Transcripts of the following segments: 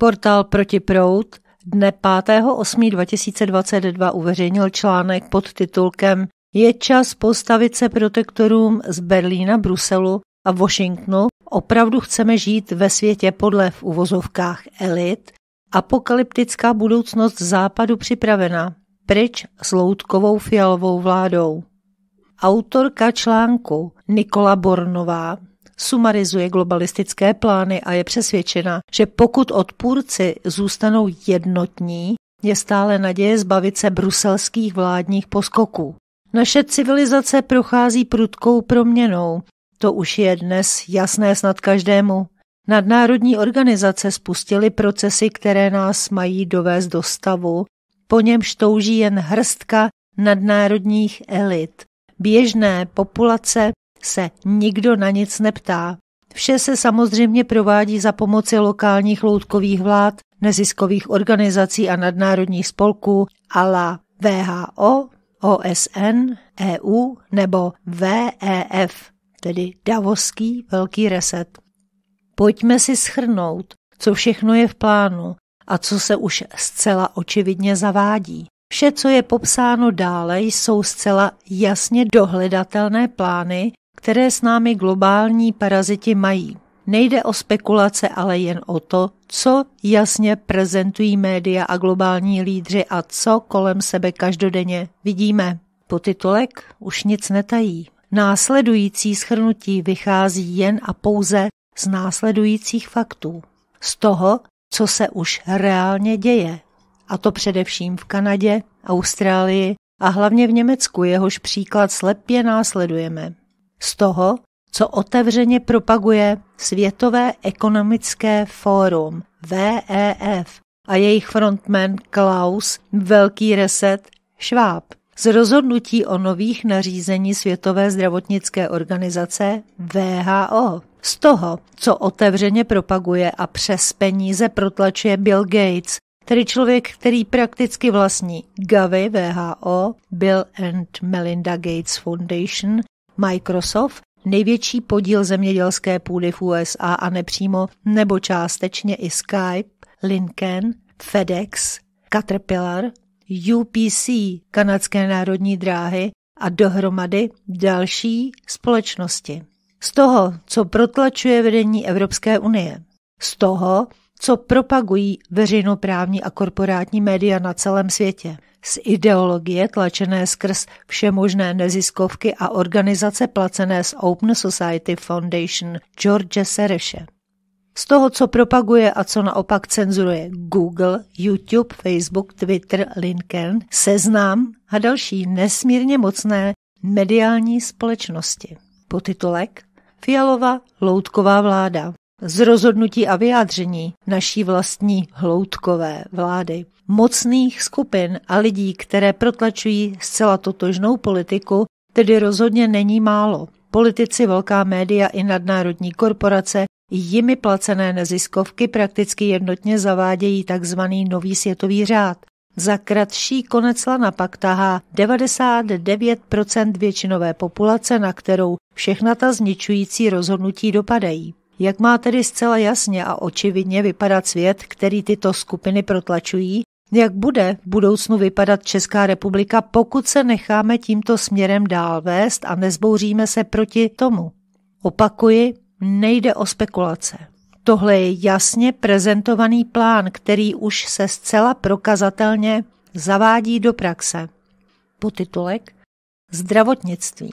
Portál Proti prout dne 5.8.2022 uveřejnil článek pod titulkem Je čas postavit se protektorům z Berlína, Bruselu a Washingtonu. Opravdu chceme žít ve světě podle v uvozovkách elit. Apokalyptická budoucnost západu připravena. Pryč s loutkovou fialovou vládou. Autorka článku Nikola Bornová sumarizuje globalistické plány a je přesvědčena, že pokud odpůrci zůstanou jednotní, je stále naděje zbavit se bruselských vládních poskoků. Naše civilizace prochází prudkou proměnou. To už je dnes jasné snad každému. Nadnárodní organizace spustily procesy, které nás mají dovést do stavu, po němž touží jen hrstka nadnárodních elit. Běžné populace se nikdo na nic neptá. Vše se samozřejmě provádí za pomoci lokálních loutkových vlád, neziskových organizací a nadnárodních spolků ala VHO, OSN, EU nebo VEF, tedy Davoský velký reset. Pojďme si schrnout, co všechno je v plánu a co se už zcela očividně zavádí. Vše, co je popsáno dále, jsou zcela jasně dohledatelné plány, které s námi globální paraziti mají. Nejde o spekulace, ale jen o to, co jasně prezentují média a globální lídři a co kolem sebe každodenně vidíme. Potitulek už nic netají. Následující schrnutí vychází jen a pouze z následujících faktů. Z toho, co se už reálně děje. A to především v Kanadě, Austrálii a hlavně v Německu, jehož příklad slepě následujeme z toho, co otevřeně propaguje Světové ekonomické fórum VEF a jejich frontman Klaus Velký reset Schwab. Z rozhodnutí o nových nařízení Světové zdravotnické organizace VHO. Z toho, co otevřeně propaguje a přes peníze protlačuje Bill Gates, tedy člověk, který prakticky vlastní Gavi VHO, Bill and Melinda Gates Foundation Microsoft největší podíl zemědělské půdy v USA a nepřímo nebo částečně i Skype, Lincoln, FedEx, Caterpillar, UPC, kanadské národní dráhy a dohromady další společnosti. Z toho, co protlačuje vedení Evropské unie, z toho, co propagují veřejnoprávní a korporátní média na celém světě, z ideologie tlačené skrz všemožné neziskovky a organizace placené z Open Society Foundation George Sereše. Z toho, co propaguje a co naopak cenzuruje Google, YouTube, Facebook, Twitter, LinkedIn, Seznam a další nesmírně mocné mediální společnosti. Potitulek Fialova loutková vláda z rozhodnutí a vyjádření naší vlastní hloutkové vlády, mocných skupin a lidí, které protlačují zcela totožnou politiku, tedy rozhodně není málo. Politici, velká média i nadnárodní korporace, jimi placené neziskovky prakticky jednotně zavádějí tzv. nový světový řád. Za kratší konec lana pak tahá 99% většinové populace, na kterou všechna ta zničující rozhodnutí dopadají. Jak má tedy zcela jasně a očividně vypadat svět, který tyto skupiny protlačují? Jak bude v budoucnu vypadat Česká republika, pokud se necháme tímto směrem dál vést a nezbouříme se proti tomu? Opakuji, nejde o spekulace. Tohle je jasně prezentovaný plán, který už se zcela prokazatelně zavádí do praxe. Potitulek Zdravotnictví.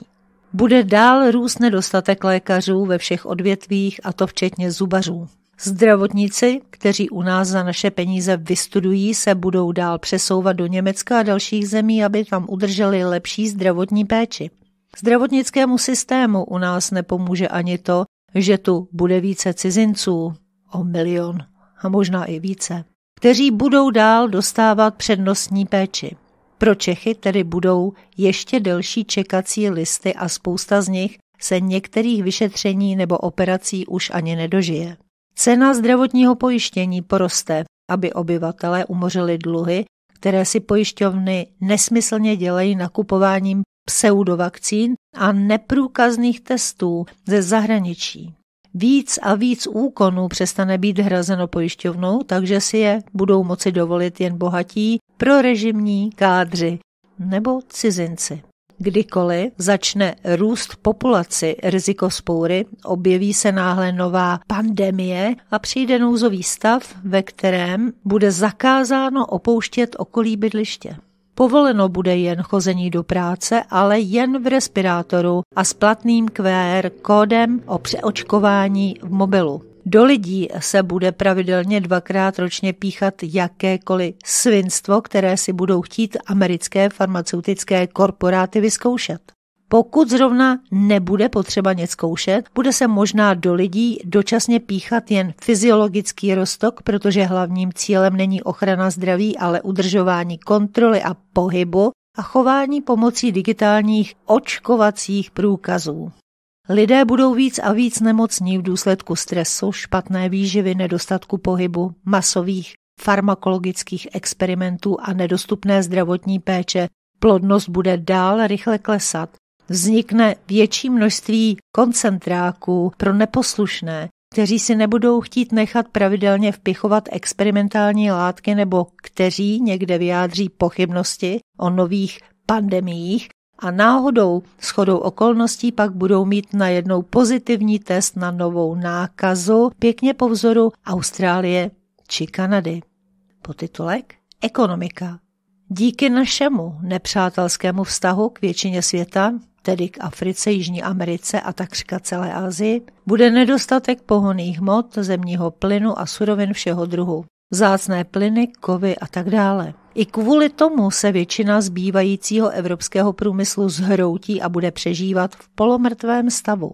Bude dál růst nedostatek lékařů ve všech odvětvích, a to včetně zubařů. Zdravotníci, kteří u nás za naše peníze vystudují, se budou dál přesouvat do Německa a dalších zemí, aby tam udrželi lepší zdravotní péči. Zdravotnickému systému u nás nepomůže ani to, že tu bude více cizinců, o milion a možná i více, kteří budou dál dostávat přednostní péči. Pro Čechy tedy budou ještě delší čekací listy a spousta z nich se některých vyšetření nebo operací už ani nedožije. Cena zdravotního pojištění poroste, aby obyvatelé umořili dluhy, které si pojišťovny nesmyslně dělají nakupováním pseudovakcín a neprůkazných testů ze zahraničí víc a víc úkonů přestane být hrazeno pojišťovnou, takže si je budou moci dovolit jen bohatí pro režimní kádři nebo cizinci. Kdykoliv začne růst populaci riziko spoury, objeví se náhle nová pandemie a přijde nouzový stav, ve kterém bude zakázáno opouštět okolí bydliště. Povoleno bude jen chození do práce, ale jen v respirátoru a s platným QR kódem o přeočkování v mobilu. Do lidí se bude pravidelně dvakrát ročně píchat jakékoliv svinstvo, které si budou chtít americké farmaceutické korporáty vyzkoušet. Pokud zrovna nebude potřeba nic zkoušet, bude se možná do lidí dočasně píchat jen fyziologický roztok, protože hlavním cílem není ochrana zdraví, ale udržování kontroly a pohybu a chování pomocí digitálních očkovacích průkazů. Lidé budou víc a víc nemocní v důsledku stresu, špatné výživy, nedostatku pohybu, masových farmakologických experimentů a nedostupné zdravotní péče. Plodnost bude dál rychle klesat vznikne větší množství koncentráků pro neposlušné, kteří si nebudou chtít nechat pravidelně vpichovat experimentální látky nebo kteří někde vyjádří pochybnosti o nových pandemiích a náhodou shodou okolností pak budou mít na jednou pozitivní test na novou nákazu, pěkně po vzoru Austrálie či Kanady. Potitulek Ekonomika. Díky našemu nepřátelskému vztahu k většině světa tedy k Africe, Jižní Americe a takřka celé Asii, bude nedostatek pohoných hmot, zemního plynu a surovin všeho druhu. Zácné plyny, kovy a tak dále. I kvůli tomu se většina zbývajícího evropského průmyslu zhroutí a bude přežívat v polomrtvém stavu.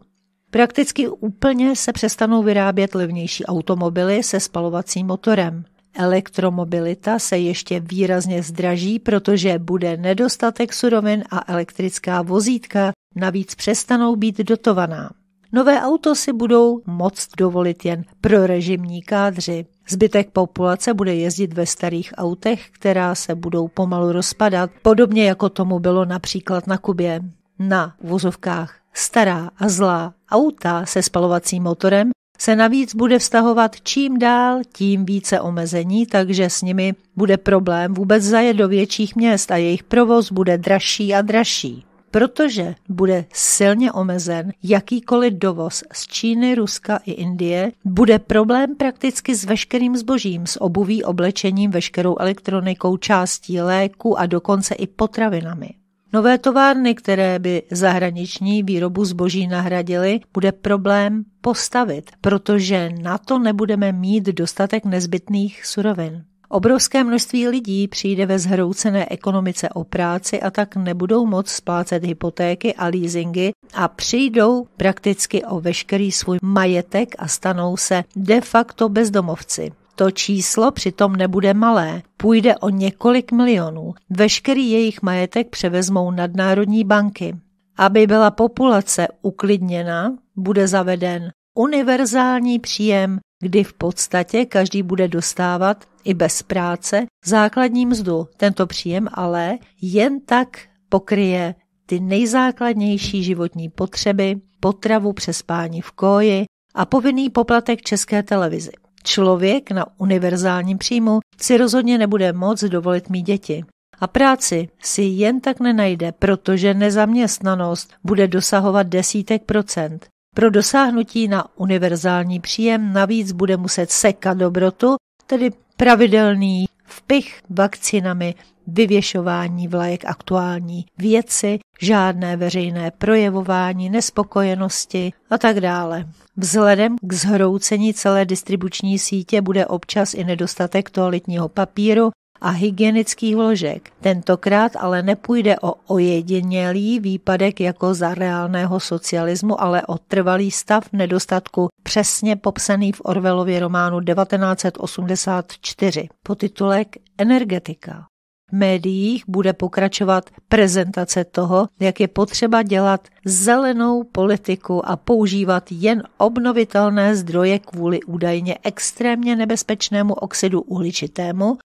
Prakticky úplně se přestanou vyrábět levnější automobily se spalovacím motorem. Elektromobilita se ještě výrazně zdraží, protože bude nedostatek surovin a elektrická vozítka navíc přestanou být dotovaná. Nové auto si budou moc dovolit jen pro režimní kádři. Zbytek populace bude jezdit ve starých autech, která se budou pomalu rozpadat, podobně jako tomu bylo například na Kubě. Na vozovkách stará a zlá auta se spalovacím motorem se navíc bude vztahovat čím dál, tím více omezení, takže s nimi bude problém vůbec zajet do větších měst a jejich provoz bude dražší a dražší. Protože bude silně omezen jakýkoliv dovoz z Číny, Ruska i Indie, bude problém prakticky s veškerým zbožím, s obuví, oblečením, veškerou elektronikou, částí léku a dokonce i potravinami. Nové továrny, které by zahraniční výrobu zboží nahradily, bude problém postavit, protože na to nebudeme mít dostatek nezbytných surovin. Obrovské množství lidí přijde ve zhroucené ekonomice o práci a tak nebudou moc splácet hypotéky a leasingy a přijdou prakticky o veškerý svůj majetek a stanou se de facto bezdomovci. To číslo přitom nebude malé, půjde o několik milionů. Veškerý jejich majetek převezmou nadnárodní banky. Aby byla populace uklidněna, bude zaveden univerzální příjem, kdy v podstatě každý bude dostávat i bez práce základní mzdu. Tento příjem ale jen tak pokryje ty nejzákladnější životní potřeby, potravu, přespání v koji a povinný poplatek české televizi. Člověk na univerzálním příjmu si rozhodně nebude moc dovolit mít děti. A práci si jen tak nenajde, protože nezaměstnanost bude dosahovat desítek procent. Pro dosáhnutí na univerzální příjem navíc bude muset sekat dobrotu, tedy pravidelný vpich vakcinami, vyvěšování vlajek aktuální věci, žádné veřejné projevování nespokojenosti a tak dále. Vzhledem k zhroucení celé distribuční sítě bude občas i nedostatek toaletního papíru a hygienických vložek. Tentokrát ale nepůjde o ojedinělý výpadek jako za reálného socialismu, ale o trvalý stav nedostatku, přesně popsaný v Orvelově románu 1984 potitulek Energetika médiích bude pokračovat prezentace toho, jak je potřeba dělat zelenou politiku a používat jen obnovitelné zdroje kvůli údajně extrémně nebezpečnému oxidu uhličitému,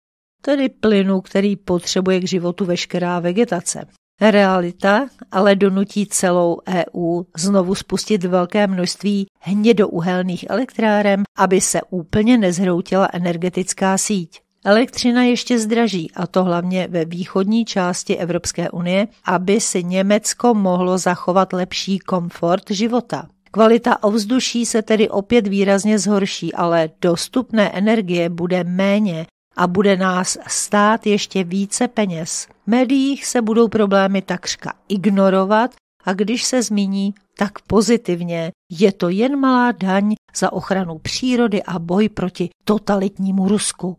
tedy plynu, který potřebuje k životu veškerá vegetace. Realita ale donutí celou EU znovu spustit velké množství hnědouhelných elektráren, aby se úplně nezhroutila energetická síť. Elektřina ještě zdraží, a to hlavně ve východní části Evropské unie, aby si Německo mohlo zachovat lepší komfort života. Kvalita ovzduší se tedy opět výrazně zhorší, ale dostupné energie bude méně a bude nás stát ještě více peněz. V médiích se budou problémy takřka ignorovat a když se zmíní, tak pozitivně. Je to jen malá daň za ochranu přírody a boj proti totalitnímu Rusku.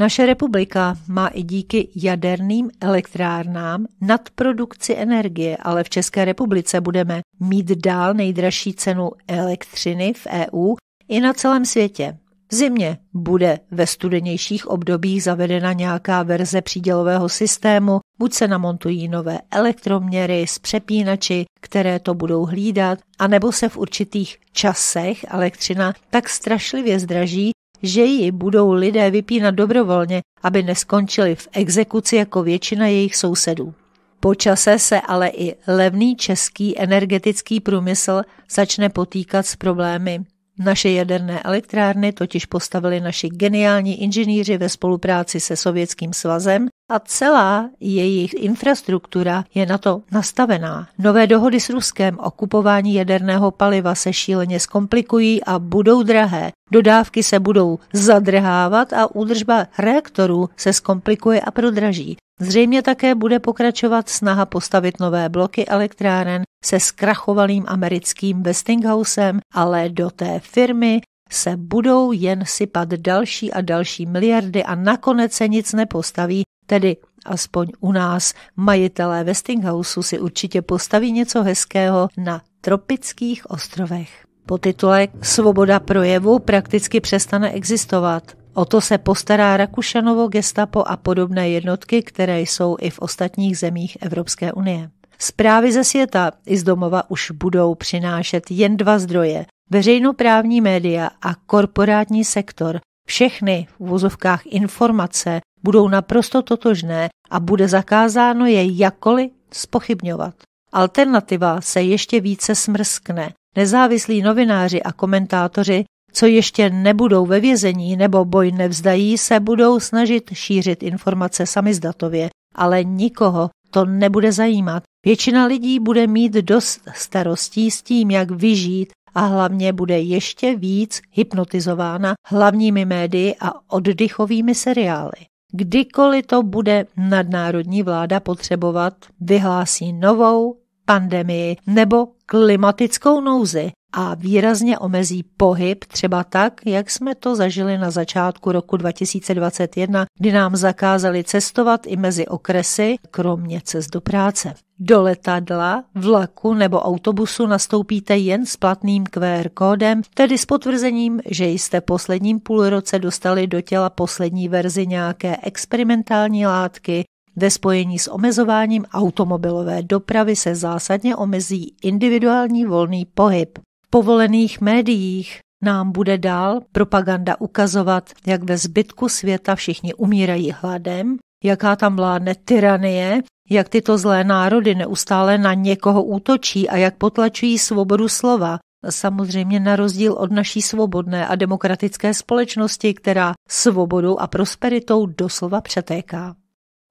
Naše republika má i díky jaderným elektrárnám nadprodukci energie, ale v České republice budeme mít dál nejdražší cenu elektřiny v EU i na celém světě. V zimě bude ve studenějších obdobích zavedena nějaká verze přídělového systému, buď se namontují nové elektroměry s přepínači, které to budou hlídat, anebo se v určitých časech elektřina tak strašlivě zdraží, že ji budou lidé vypínat dobrovolně, aby neskončili v exekuci jako většina jejich sousedů. Po čase se ale i levný český energetický průmysl začne potýkat s problémy. Naše jaderné elektrárny totiž postavili naši geniální inženýři ve spolupráci se Sovětským svazem a celá jejich infrastruktura je na to nastavená. Nové dohody s Ruskem o kupování jaderného paliva se šíleně zkomplikují a budou drahé. Dodávky se budou zadrhávat a údržba reaktorů se zkomplikuje a prodraží. Zřejmě také bude pokračovat snaha postavit nové bloky elektráren se zkrachovalým americkým Westinghousem, ale do té firmy se budou jen sypat další a další miliardy a nakonec se nic nepostaví, Tedy aspoň u nás majitelé Westinghouse si určitě postaví něco hezkého na tropických ostrovech. Podtitulek Svoboda projevu prakticky přestane existovat. O to se postará Rakušanovo gestapo a podobné jednotky, které jsou i v ostatních zemích Evropské unie. Zprávy ze světa i z domova už budou přinášet jen dva zdroje. Veřejnoprávní média a korporátní sektor, všechny v vozovkách informace budou naprosto totožné a bude zakázáno je jakoli spochybňovat. Alternativa se ještě více smrskne. Nezávislí novináři a komentátoři, co ještě nebudou ve vězení nebo boj nevzdají, se budou snažit šířit informace samizdatově, ale nikoho to nebude zajímat. Většina lidí bude mít dost starostí s tím, jak vyžít a hlavně bude ještě víc hypnotizována hlavními médii a oddychovými seriály. Kdykoliv to bude nadnárodní vláda potřebovat, vyhlásí novou pandemii nebo klimatickou nouzi a výrazně omezí pohyb třeba tak, jak jsme to zažili na začátku roku 2021, kdy nám zakázali cestovat i mezi okresy, kromě cest do práce. Do letadla, vlaku nebo autobusu nastoupíte jen s platným QR kódem, tedy s potvrzením, že jste posledním půlroce dostali do těla poslední verzi nějaké experimentální látky, ve spojení s omezováním automobilové dopravy se zásadně omezí individuální volný pohyb. V povolených médiích nám bude dál propaganda ukazovat, jak ve zbytku světa všichni umírají hladem jaká tam vládne tyranie, jak tyto zlé národy neustále na někoho útočí a jak potlačují svobodu slova, samozřejmě na rozdíl od naší svobodné a demokratické společnosti, která svobodou a prosperitou doslova přetéká.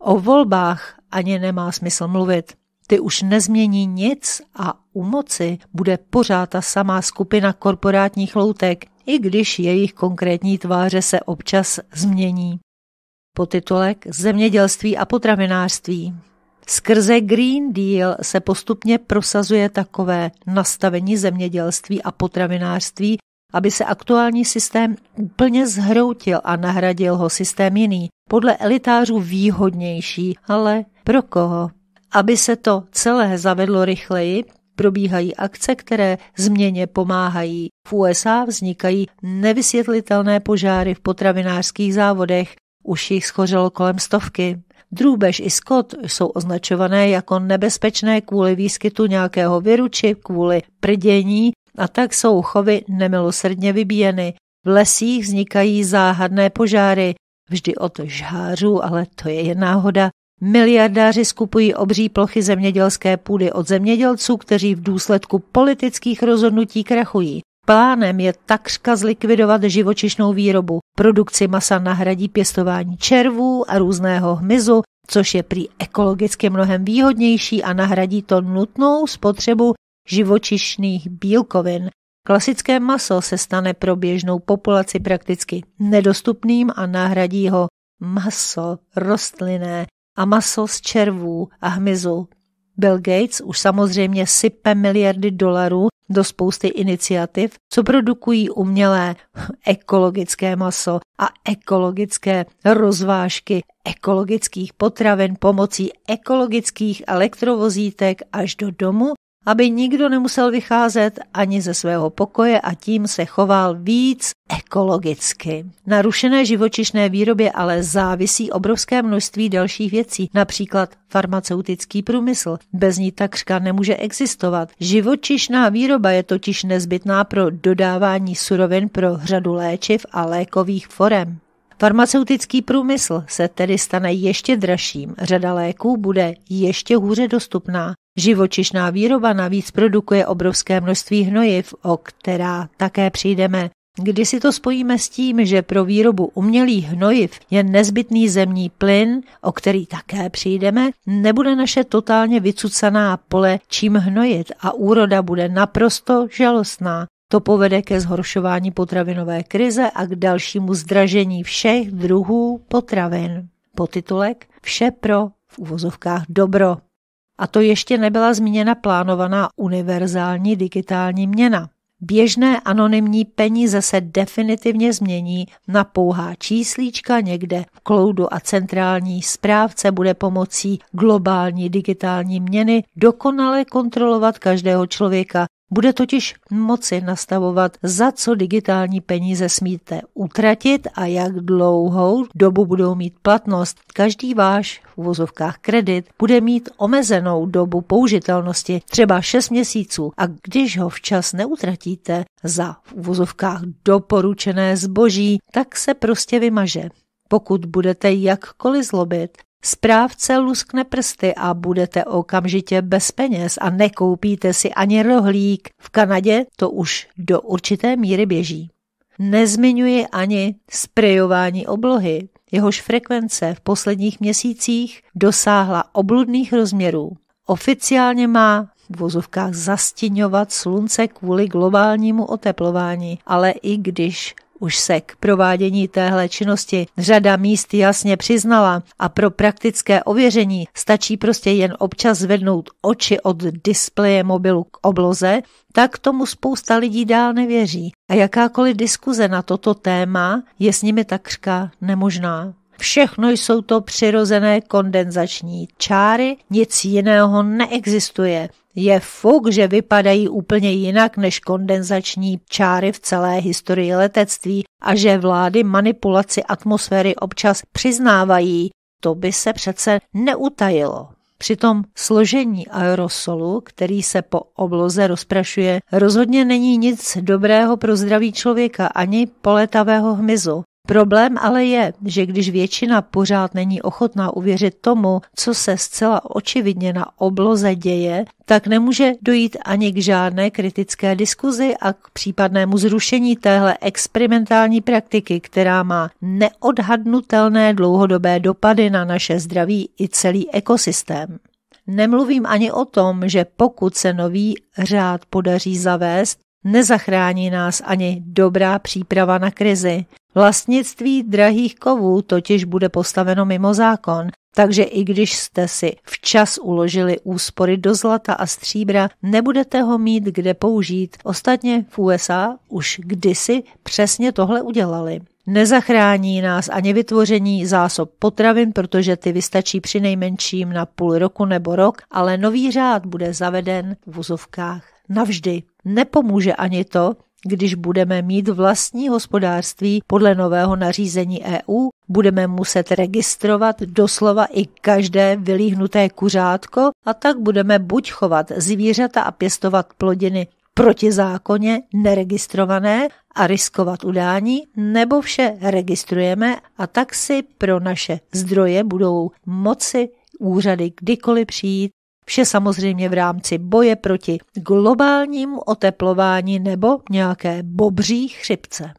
O volbách ani nemá smysl mluvit. Ty už nezmění nic a u moci bude pořád ta samá skupina korporátních loutek, i když jejich konkrétní tváře se občas změní. Potitulek Zemědělství a potravinářství. Skrze Green Deal se postupně prosazuje takové nastavení zemědělství a potravinářství, aby se aktuální systém úplně zhroutil a nahradil ho systém jiný, podle elitářů výhodnější, ale pro koho? Aby se to celé zavedlo rychleji, probíhají akce, které změně pomáhají. V USA vznikají nevysvětlitelné požáry v potravinářských závodech, už jich schořelo kolem stovky. Drůbež i skot jsou označované jako nebezpečné kvůli výskytu nějakého viru či kvůli prdění a tak jsou chovy nemilosrdně vybíjeny. V lesích vznikají záhadné požáry, vždy od žhářů, ale to je jen náhoda. Miliardáři skupují obří plochy zemědělské půdy od zemědělců, kteří v důsledku politických rozhodnutí krachují. Plánem je takřka zlikvidovat živočišnou výrobu. Produkci masa nahradí pěstování červů a různého hmyzu, což je prý ekologicky mnohem výhodnější a nahradí to nutnou spotřebu živočišných bílkovin. Klasické maso se stane pro běžnou populaci prakticky nedostupným a nahradí ho maso rostlinné a maso z červů a hmyzu. Bill Gates už samozřejmě sype miliardy dolarů do spousty iniciativ, co produkují umělé ekologické maso a ekologické rozvážky ekologických potravin pomocí ekologických elektrovozítek až do domu aby nikdo nemusel vycházet ani ze svého pokoje a tím se choval víc ekologicky. Na rušené živočišné výrobě ale závisí obrovské množství dalších věcí, například farmaceutický průmysl. Bez ní takřka nemůže existovat. Živočišná výroba je totiž nezbytná pro dodávání surovin pro řadu léčiv a lékových forem. Farmaceutický průmysl se tedy stane ještě dražším, řada léků bude ještě hůře dostupná Živočišná výroba navíc produkuje obrovské množství hnojiv, o která také přijdeme. když si to spojíme s tím, že pro výrobu umělých hnojiv je nezbytný zemní plyn, o který také přijdeme, nebude naše totálně vycucaná pole čím hnojit a úroda bude naprosto žalostná. To povede ke zhoršování potravinové krize a k dalšímu zdražení všech druhů potravin. Potitulek Vše pro v uvozovkách dobro. A to ještě nebyla zmíněna plánovaná univerzální digitální měna. Běžné anonymní peníze se definitivně změní na pouhá číslíčka někde v cloudu a centrální správce bude pomocí globální digitální měny dokonale kontrolovat každého člověka bude totiž moci nastavovat, za co digitální peníze smíte utratit a jak dlouhou dobu budou mít platnost. Každý váš v uvozovkách kredit bude mít omezenou dobu použitelnosti, třeba 6 měsíců a když ho včas neutratíte za v uvozovkách doporučené zboží, tak se prostě vymaže. Pokud budete jakkoliv zlobit, Správce luskne prsty a budete okamžitě bez peněz a nekoupíte si ani rohlík. V Kanadě to už do určité míry běží. Nezmiňuji ani sprejování oblohy, jehož frekvence v posledních měsících dosáhla obludných rozměrů. Oficiálně má v vozovkách zastiňovat slunce kvůli globálnímu oteplování, ale i když už se k provádění téhle činnosti řada míst jasně přiznala a pro praktické ověření stačí prostě jen občas zvednout oči od displeje mobilu k obloze, tak tomu spousta lidí dál nevěří a jakákoliv diskuze na toto téma je s nimi takřka nemožná. Všechno jsou to přirozené kondenzační čáry, nic jiného neexistuje. Je fuk, že vypadají úplně jinak než kondenzační čáry v celé historii letectví a že vlády manipulaci atmosféry občas přiznávají. To by se přece neutajilo. Přitom složení aerosolu, který se po obloze rozprašuje, rozhodně není nic dobrého pro zdraví člověka ani poletavého hmyzu. Problém ale je, že když většina pořád není ochotná uvěřit tomu, co se zcela očividně na obloze děje, tak nemůže dojít ani k žádné kritické diskuzi a k případnému zrušení téhle experimentální praktiky, která má neodhadnutelné dlouhodobé dopady na naše zdraví i celý ekosystém. Nemluvím ani o tom, že pokud se nový řád podaří zavést, Nezachrání nás ani dobrá příprava na krizi, Vlastnictví drahých kovů totiž bude postaveno mimo zákon, takže i když jste si včas uložili úspory do zlata a stříbra, nebudete ho mít kde použít. Ostatně v USA už kdysi přesně tohle udělali. Nezachrání nás ani vytvoření zásob potravin, protože ty vystačí při nejmenším na půl roku nebo rok, ale nový řád bude zaveden v uzovkách navždy. Nepomůže ani to, když budeme mít vlastní hospodářství podle nového nařízení EU, budeme muset registrovat doslova i každé vylíhnuté kuřátko a tak budeme buď chovat zvířata a pěstovat plodiny protizákonně neregistrované a riskovat udání, nebo vše registrujeme a tak si pro naše zdroje budou moci úřady kdykoliv přijít Vše samozřejmě v rámci boje proti globálnímu oteplování nebo nějaké bobří chřipce.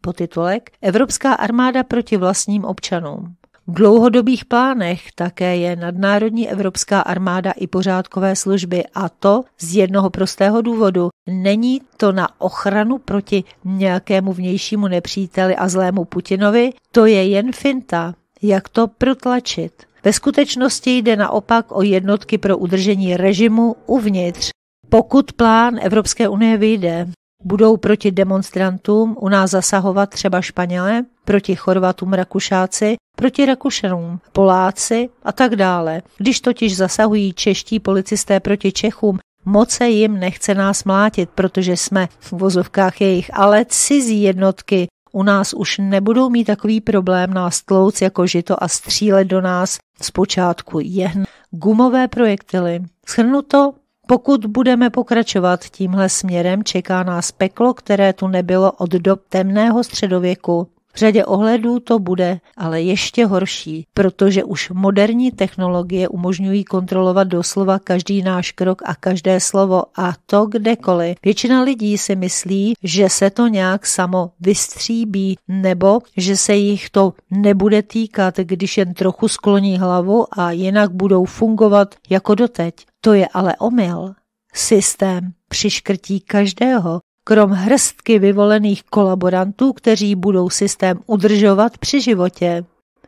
Potitulek Evropská armáda proti vlastním občanům. V dlouhodobých plánech také je nadnárodní evropská armáda i pořádkové služby a to z jednoho prostého důvodu. Není to na ochranu proti nějakému vnějšímu nepříteli a zlému Putinovi, to je jen finta, jak to protlačit. Ve skutečnosti jde naopak o jednotky pro udržení režimu uvnitř. Pokud plán Evropské unie vyjde, budou proti demonstrantům u nás zasahovat třeba Španělé, proti Chorvatům Rakušáci, proti Rakušanům, Poláci a tak dále. Když totiž zasahují čeští policisté proti Čechům, moc se jim nechce nás mlátit, protože jsme v vozovkách jejich, ale cizí jednotky, u nás už nebudou mít takový problém nás tlouc jako žito a střílet do nás zpočátku jehn, gumové projektily. Schrnuto, pokud budeme pokračovat tímhle směrem, čeká nás peklo, které tu nebylo od dob temného středověku řadě ohledů to bude ale ještě horší, protože už moderní technologie umožňují kontrolovat doslova každý náš krok a každé slovo a to kdekoliv. Většina lidí si myslí, že se to nějak samo vystříbí nebo že se jich to nebude týkat, když jen trochu skloní hlavu a jinak budou fungovat jako doteď. To je ale omyl. Systém přiškrtí každého, krom hrstky vyvolených kolaborantů, kteří budou systém udržovat při životě.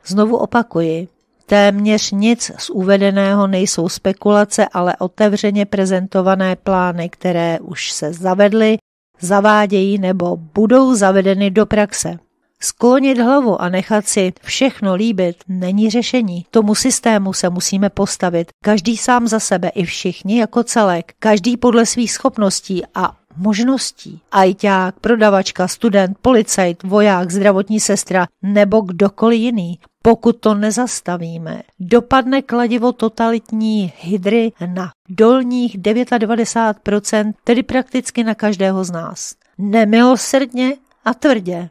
Znovu opakuji, téměř nic z uvedeného nejsou spekulace, ale otevřeně prezentované plány, které už se zavedly, zavádějí nebo budou zavedeny do praxe. Sklonit hlavu a nechat si všechno líbit není řešení. Tomu systému se musíme postavit. Každý sám za sebe i všichni jako celek. Každý podle svých schopností a možností. Ajťák, prodavačka, student, policajt, voják, zdravotní sestra nebo kdokoliv jiný. Pokud to nezastavíme, dopadne kladivo totalitní hydry na dolních 99%, tedy prakticky na každého z nás. Nemilosrdně a tvrdě.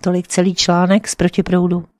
Tolik celý článek z protiproudu.